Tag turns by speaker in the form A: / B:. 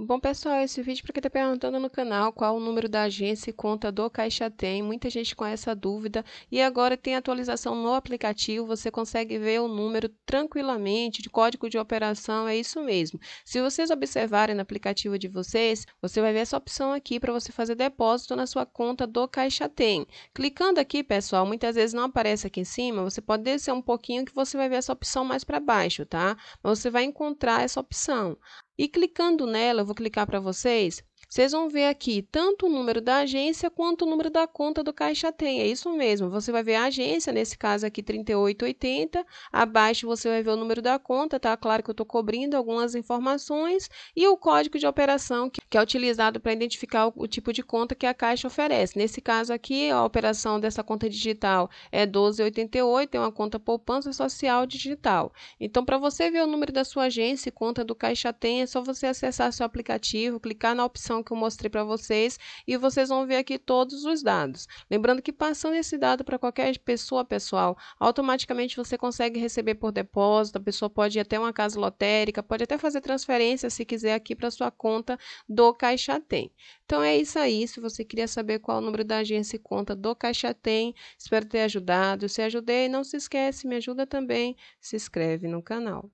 A: Bom, pessoal, esse vídeo é para quem está perguntando no canal qual o número da agência e conta do Caixa Tem. Muita gente com essa dúvida. E agora tem atualização no aplicativo, você consegue ver o número tranquilamente, de código de operação, é isso mesmo. Se vocês observarem no aplicativo de vocês, você vai ver essa opção aqui para você fazer depósito na sua conta do Caixa Tem. Clicando aqui, pessoal, muitas vezes não aparece aqui em cima, você pode descer um pouquinho que você vai ver essa opção mais para baixo, tá? Mas você vai encontrar essa opção. E clicando nela, vou clicar para vocês vocês vão ver aqui tanto o número da agência quanto o número da conta do Caixa Tem. É isso mesmo. Você vai ver a agência, nesse caso aqui 3880. Abaixo você vai ver o número da conta, tá? Claro que eu estou cobrindo algumas informações e o código de operação que é utilizado para identificar o tipo de conta que a Caixa oferece. Nesse caso aqui, a operação dessa conta digital é 1288, é uma conta poupança social digital. Então, para você ver o número da sua agência e conta do Caixa Tem, é só você acessar seu aplicativo, clicar na opção que eu mostrei para vocês e vocês vão ver aqui todos os dados. Lembrando que passando esse dado para qualquer pessoa, pessoal, automaticamente você consegue receber por depósito, a pessoa pode ir até uma casa lotérica, pode até fazer transferência se quiser aqui para sua conta do Caixa Tem. Então é isso aí, se você queria saber qual o número da agência e conta do Caixa Tem, espero ter ajudado. Se ajudei, não se esquece, me ajuda também, se inscreve no canal.